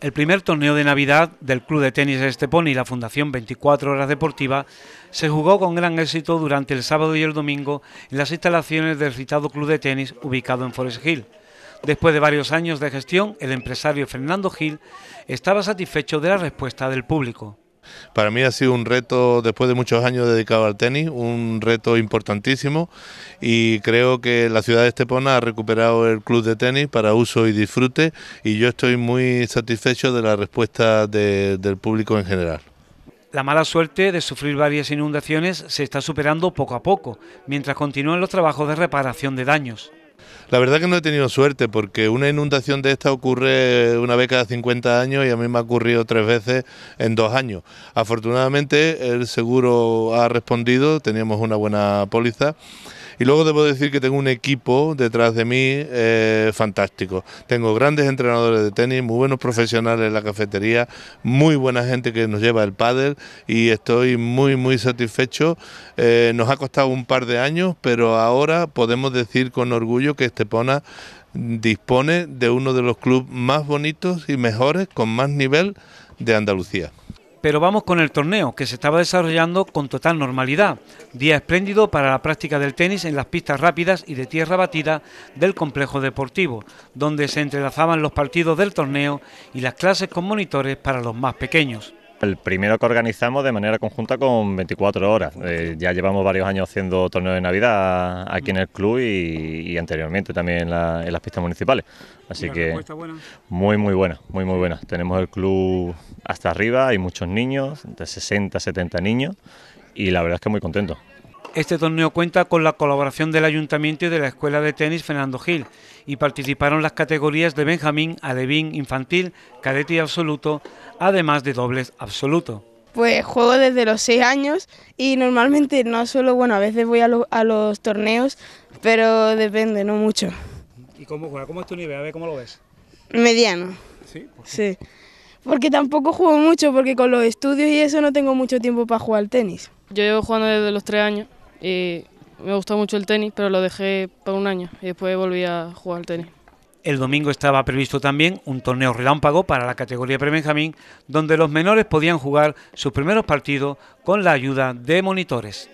El primer torneo de Navidad del Club de Tenis Estepón y la Fundación 24 Horas Deportiva se jugó con gran éxito durante el sábado y el domingo en las instalaciones del citado Club de Tenis ubicado en Forest Hill. Después de varios años de gestión, el empresario Fernando Gil estaba satisfecho de la respuesta del público. Para mí ha sido un reto, después de muchos años dedicado al tenis, un reto importantísimo y creo que la ciudad de Estepona ha recuperado el club de tenis para uso y disfrute y yo estoy muy satisfecho de la respuesta del público en general. La mala suerte de sufrir varias inundaciones se está superando poco a poco, mientras continúan los trabajos de reparación de daños. La verdad que no he tenido suerte porque una inundación de esta ocurre una vez cada 50 años y a mí me ha ocurrido tres veces en dos años. Afortunadamente el seguro ha respondido, teníamos una buena póliza. Y luego debo decir que tengo un equipo detrás de mí eh, fantástico. Tengo grandes entrenadores de tenis, muy buenos profesionales en la cafetería, muy buena gente que nos lleva el pádel y estoy muy muy satisfecho. Eh, nos ha costado un par de años, pero ahora podemos decir con orgullo que Estepona dispone de uno de los clubes más bonitos y mejores, con más nivel de Andalucía. Pero vamos con el torneo, que se estaba desarrollando con total normalidad. Día espléndido para la práctica del tenis en las pistas rápidas y de tierra batida del complejo deportivo, donde se entrelazaban los partidos del torneo y las clases con monitores para los más pequeños el primero que organizamos de manera conjunta con 24 horas. Eh, ya llevamos varios años haciendo torneos de Navidad aquí en el club y, anteriormente también en, las pistas municipales. Así que muy muy buena, muy muy buena. Tenemos el club hasta arriba, hay muchos niños, de 60, 70 niños y la verdad es que muy contento. Este torneo cuenta con la colaboración del Ayuntamiento y de la Escuela de Tenis Fernando Gil y participaron las categorías de Benjamín, Alevín, Infantil, Cadete y Absoluto, además de dobles absoluto. Pues juego desde los 6 años y normalmente no suelo, bueno, a veces voy a, los torneos, pero depende, no mucho. ¿Y cómo juega? ¿Cómo es tu nivel? A ver, ¿cómo lo ves? Mediano. ¿Sí? Pues sí. Porque tampoco juego mucho, porque con los estudios y eso no tengo mucho tiempo para jugar al tenis. Yo llevo jugando desde los tres años y me gustó mucho el tenis, pero lo dejé por un año y después volví a jugar al tenis. El domingo estaba previsto también un torneo relámpago para la categoría prebenjamín, donde los menores podían jugar sus primeros partidos con la ayuda de monitores.